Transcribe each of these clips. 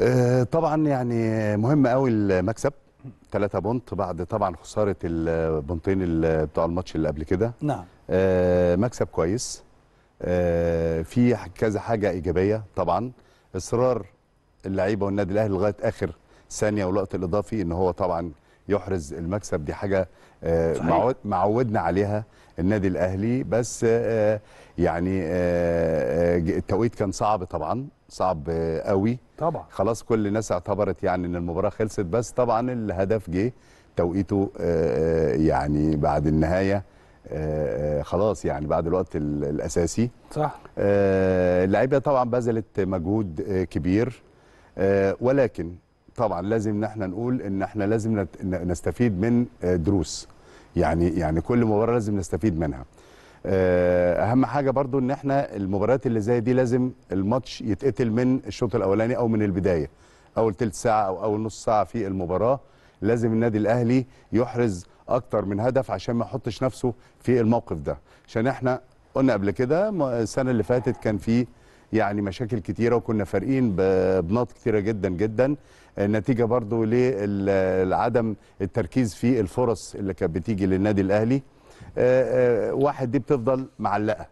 آه، طبعا يعني مهم قوي المكسب 3 بونت بعد طبعا خساره البونتين بتوع الماتش اللي قبل كده نعم آه، مكسب كويس آه، في كذا حاجه ايجابيه طبعا اصرار اللعيبه والنادي الاهلي لغايه اخر ثانيه والوقت الاضافي ان هو طبعا يحرز المكسب دي حاجه آه، صحيح. معودنا عليها النادي الاهلي بس آه، يعني آه، التوقيت كان صعب طبعا صعب قوي طبعا خلاص كل الناس اعتبرت يعني ان المباراه خلصت بس طبعا الهدف جه توقيته يعني بعد النهايه خلاص يعني بعد الوقت الاساسي صح اللعيبه طبعا بذلت مجهود كبير ولكن طبعا لازم ان احنا نقول ان احنا لازم نستفيد من آه، دروس يعني يعني كل مباراه لازم نستفيد منها آه، اهم حاجه برضو ان احنا المباريات اللي زي دي لازم الماتش يتقتل من الشوط الاولاني او من البدايه اول ثلث ساعه او اول نص ساعه في المباراه لازم النادي الاهلي يحرز اكتر من هدف عشان ما يحطش نفسه في الموقف ده عشان احنا قلنا قبل كده السنه اللي فاتت كان في يعني مشاكل كتيره وكنا فارقين بنقط كتيره جدا جدا نتيجه برضو لعدم التركيز في الفرص اللي كانت بتيجي للنادي الاهلي آه، آه، واحد دي بتفضل معلقه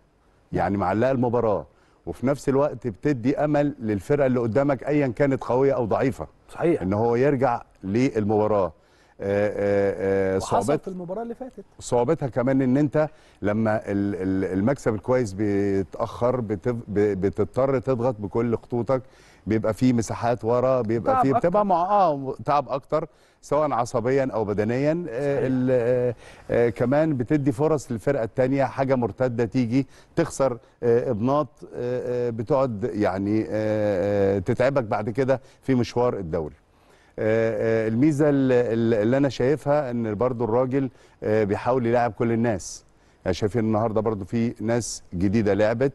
يعني معلقه المباراه وفي نفس الوقت بتدي امل للفرقه اللي قدامك ايا كانت قويه او ضعيفه صحيح ان هو يرجع للمباراه آه، آه، آه، صعوبات في المباراه اللي فاتت صعوبتها كمان ان انت لما المكسب الكويس بيتاخر بتضطر تضغط بكل خطوطك بيبقى فيه مساحات ورا بيبقى فيه بتبقى مع اه تعب اكتر سواء عصبيا او بدنيا آه كمان بتدي فرص للفرقه الثانيه حاجه مرتده تيجي تخسر آه ابناط آه بتقعد يعني آه تتعبك بعد كده في مشوار الدوري آه، آه، الميزه اللي انا شايفها ان برضو الراجل آه، بيحاول يلاعب كل الناس يعني شايفين النهارده برضو في ناس جديده لعبت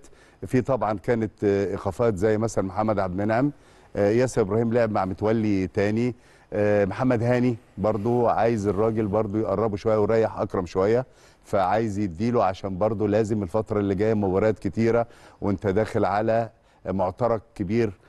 في طبعا كانت اخافات زي مثلا محمد عبد المنعم ياسر ابراهيم لعب مع متولي تاني محمد هاني برضو عايز الراجل برضو يقربه شويه ويريح اكرم شويه فعايز يديله عشان برضو لازم الفتره اللي جايه مباريات كتيره وانت داخل على معترك كبير